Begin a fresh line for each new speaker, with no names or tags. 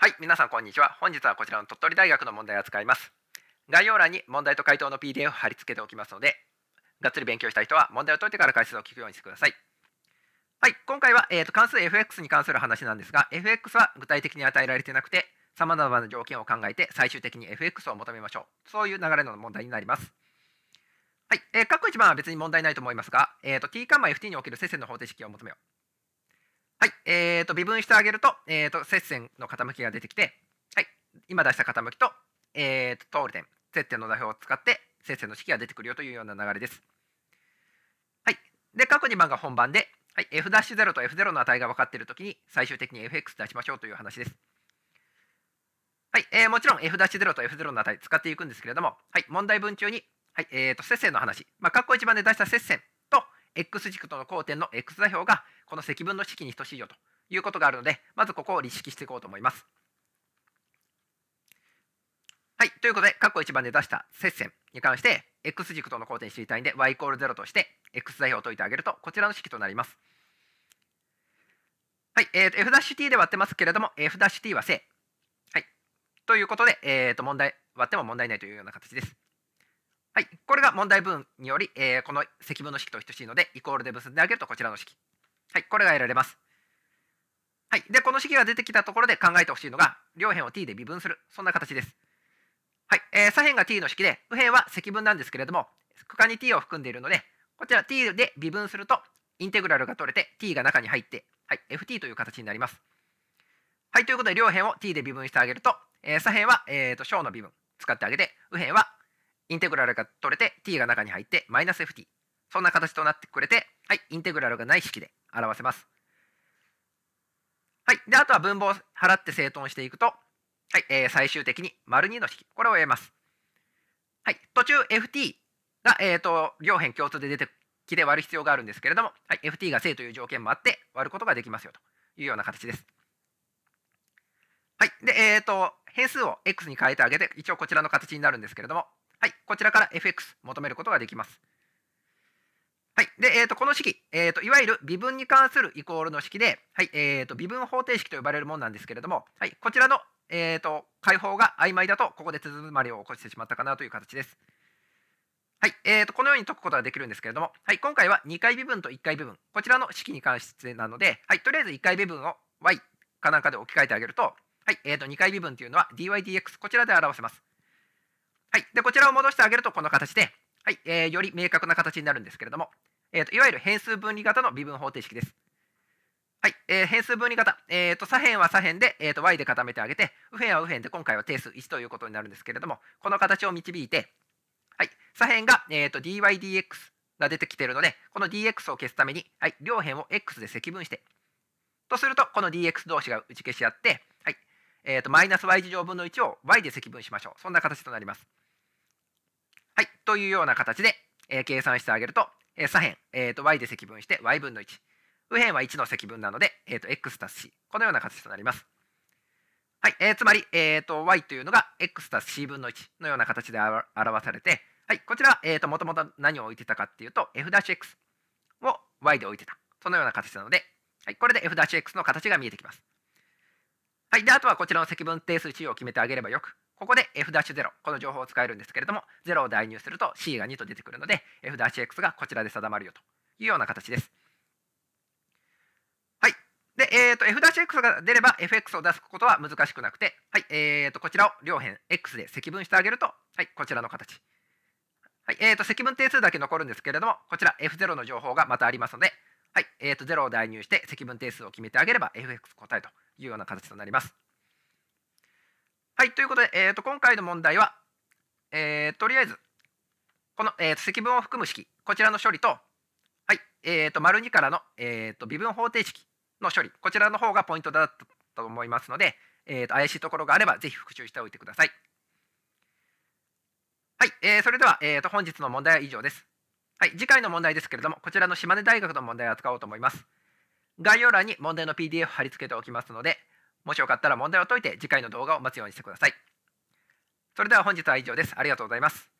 はい皆さんこんにちは本日はこちらの鳥取大学の問題を扱います概要欄に問題と回答の PDF を貼り付けておきますのでがっつり勉強したい人は問題を解いてから解説を聞くようにしてくださいはい今回は、えーと、関数 FX に関する話なんですが FX は具体的に与えられてなくて様々な条件を考えて最終的に FX を求めましょうそういう流れの問題になりますはい、えー、各一番は別に問題ないと思いますが、えーと、T カンマ FT における接線の方程式を求めようえー、と微分してあげると,、えー、と接線の傾きが出てきて、はい、今出した傾きと,、えー、と通る点接点の座標を使って接線の式が出てくるよというような流れです。はい、で過去2番が本番で、はい、f'0 と f0 の値が分かっているときに最終的に f(x) 出しましょうという話です。はいえー、もちろん f'0 と f0 の値使っていくんですけれども、はい、問題文中に、はいえー、と接線の話、まあ、括弧1番で出した接線と x 軸との交点の x 座標がこの積分の式に等しいよということがあるのでまずここを立式していこうと思います。はい、ということで括弧1番で出した接線に関して x 軸との交点知りたいんで y イコール0として x 座標を解いてあげるとこちらの式となります。はい、えーと、f't で割ってますけれども f't は正。はい、ということで、えーと問題割っても問題ないというような形です。はい、これが問題文により、えー、この積分の式と等しいのでイコールで結んであげるとこちらの式、はい、これが得られます。はい、でこの式が出てきたところで考えてほしいのが両辺を t で微分するそんな形です。はいえー、左辺が t の式で右辺は積分なんですけれども区間に t を含んでいるのでこちら t で微分するとインテグラルが取れて t が中に入って、はい、ft という形になります。はいということで両辺を t で微分してあげると、えー、左辺は、えーと、と小の微分使ってあげて右辺はインテグラルが取れて t が中に入ってマイナス ft そんな形となってくれてはいインテグラルがない式で表せますはいであとは分母を払って整頓していくとはい、えー、最終的に丸2の式これを得ますはい途中 ft が、えーと、両辺共通で出てきて割る必要があるんですけれども、はい、ft が正という条件もあって割ることができますよというような形ですはいでえっ、ー、と変数を x に変えてあげて一応こちらの形になるんですけれどもはい、こちらから fx 求めることができます。はい。で、えっ、ー、と、この式、えっ、ー、と、いわゆる微分に関するイコールの式で、はい、えっ、ー、と、微分方程式と呼ばれるものなんですけれども、はい、こちらの、えっ、と、解放が曖昧だと、ここで詰まりを起こしてしまったかなという形です。はい、えー、とこのように解くことができるんですけれども、はい、今回は2回微分と1回微分、こちらの式に関してなので、はい、とりあえず1回微分を y かなんかで置き換えてあげると、はいえー、と2回微分というのは dydx、こちらで表せます。はい、でこちらを戻してあげるとこの形で、はいえー、より明確な形になるんですけれども、えーと、いわゆる変数分離型の微分方程式です。はいえー、変数分離型、えーと、左辺は左辺で、えーと、と y で固めてあげて右辺は右辺で今回は定数1ということになるんですけれどもこの形を導いて、はい、左辺が、えー、と dydx が出てきているのでこの dx を消すために、はい、両辺を x で積分してとするとこの dx 同士が打ち消し合ってえーと、マイナス y 事乗分の1を y で積分しましょう。そんな形となります。はい、というような形で、えー、計算してあげると、えー、左辺、えーと、y で積分して y 分の1。右辺は1の積分なので、えーと、x たす c。このような形となります。はい、えー、つまり、えーと、y というのが x たす c 分の1のような形で表されて、はい、こちら、えーと、もともと何を置いてたかっていうと、f'(x) を y で置いてた。そのような形なので、はい、これで f'(x) の形が見えてきます。はい、であとはこちらの積分定数 C を決めてあげればよくここで f'0 この情報を使えるんですけれども0を代入すると C が2と出てくるので f'x がこちらで定まるよというような形です。はい。で、えーと、f'x が出れば fx を出すことは難しくなくて、はいえー、とこちらを両辺 x で積分してあげると、はい、こちらの形。はいえー、と積分定数だけ残るんですけれども、こちら f0 の情報がまたありますので、はい、えー、と0を代入して積分定数を決めてあげれば fx 答えというような形となります。はい、ということで、えー、と今回の問題は、えー、とりあえずこの、えー、と積分を含む式こちらの処理と,、はいえー、と丸2からの、えー、と微分方程式の処理こちらの方がポイントだったと思いますので、えー、と怪しいところがあればぜひ復習しておいてください。はい、えー、それでは、えー、と本日の問題は以上です。はい、次回の問題ですけれども、こちらの島根大学の問題を扱おうと思います。概要欄に問題の PDF 貼り付けておきますので、もしよかったら問題を解いて次回の動画を待つようにしてください。それでは本日は以上です。ありがとうございます。